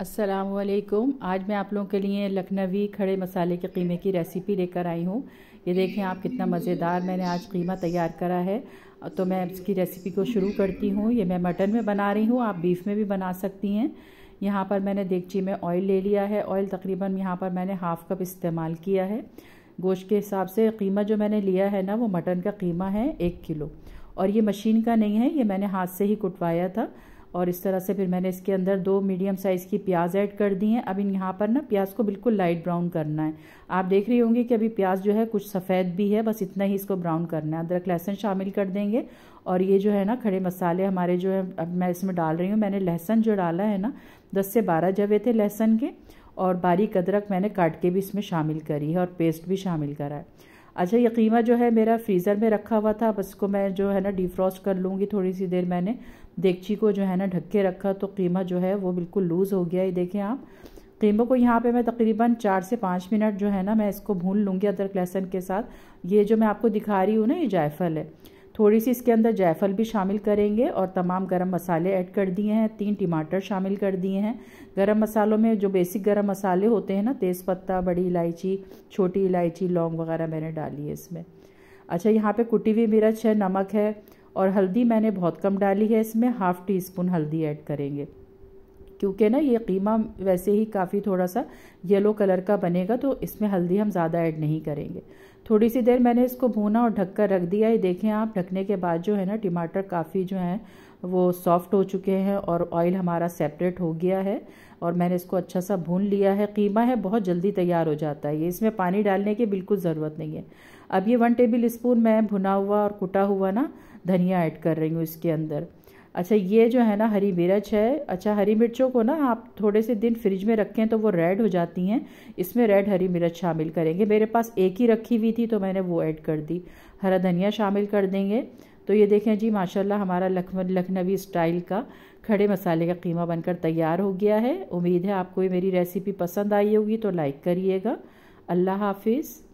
असलकुम आज मैं आप लोगों के लिए लखनवी खड़े मसाले के कीमे की रेसिपी लेकर आई हूँ ये देखें आप कितना मज़ेदार मैंने आज कीमा तैयार करा है तो मैं इसकी रेसिपी को शुरू करती हूँ ये मैं मटन में बना रही हूँ आप बीफ में भी बना सकती हैं यहाँ पर मैंने देगची में ऑयल ले लिया है ऑयल तकरीबन यहाँ पर मैंने हाफ़ कप इस्तेमाल किया है गोश्त के हिसाब से कीमा जो मैंने लिया है ना वो मटन का कीमा है एक किलो और ये मशीन का नहीं है ये मैंने हाथ से ही कुटवाया था और इस तरह से फिर मैंने इसके अंदर दो मीडियम साइज़ की प्याज ऐड कर दी हैं अब इन यहाँ पर ना प्याज को बिल्कुल लाइट ब्राउन करना है आप देख रही होंगी कि अभी प्याज जो है कुछ सफ़ेद भी है बस इतना ही इसको ब्राउन करना है अदरक लहसुन शामिल कर देंगे और ये जो है ना खड़े मसाले हमारे जो है अब मैं इसमें डाल रही हूँ मैंने लहसुन जो डाला है ना दस से बारह जवे थे लहसुन के और बारीक अदरक मैंने काट के भी इसमें शामिल करी है और पेस्ट भी शामिल करा है अच्छा ये कीमा जो है मेरा फ्रीज़र में रखा हुआ था बस को मैं जो है ना डिफ्रॉस्ट कर लूँगी थोड़ी सी देर मैंने देगची को जो है ना ढक के रखा तो कीमा जो है वो बिल्कुल लूज़ हो गया ये देखें आप कीमों को यहाँ पे मैं तकरीबन चार से पाँच मिनट जो है ना मैं इसको भून लूँगी अदरक लहसन के साथ ये जो मैं आपको दिखा रही हूँ ना ये जायफल है थोड़ी सी इसके अंदर जायफल भी शामिल करेंगे और तमाम गरम मसाले ऐड कर दिए हैं तीन टमाटर शामिल कर दिए हैं गरम मसालों में जो बेसिक गरम मसाले होते हैं ना तेज़पत्ता बड़ी इलायची छोटी इलायची लौंग वगैरह मैंने डाली है इसमें अच्छा यहाँ पे कुटी हुई मिर्च है नमक है और हल्दी मैंने बहुत कम डाली है इसमें हाफ़ टी स्पून हल्दी ऐड करेंगे क्योंकि ना ये कीमा वैसे ही काफ़ी थोड़ा सा येलो कलर का बनेगा तो इसमें हल्दी हम ज़्यादा ऐड नहीं करेंगे थोड़ी सी देर मैंने इसको भूना और ढककर रख दिया ये देखें आप ढकने के बाद जो है ना टमाटर काफ़ी जो है वो सॉफ़्ट हो चुके हैं और ऑयल हमारा सेपरेट हो गया है और मैंने इसको अच्छा सा भून लिया है कीमा है बहुत जल्दी तैयार हो जाता है ये इसमें पानी डालने की बिल्कुल ज़रूरत नहीं है अब ये वन टेबल स्पून मैं भुना हुआ और कुटा हुआ ना धनिया ऐड कर रही हूँ इसके अंदर अच्छा ये जो है ना हरी मिर्च है अच्छा हरी मिर्चों को ना आप थोड़े से दिन फ्रिज में रखें तो वो रेड हो जाती हैं इसमें रेड हरी मिर्च शामिल करेंगे मेरे पास एक ही रखी हुई थी तो मैंने वो ऐड कर दी हरा धनिया शामिल कर देंगे तो ये देखें जी माशाल्लाह हमारा लखन लखनवी स्टाइल का खड़े मसाले का कीमा बनकर तैयार हो गया है उम्मीद है आपको ये मेरी रेसिपी पसंद आई होगी तो लाइक करिएगा अल्लाह हाफिज़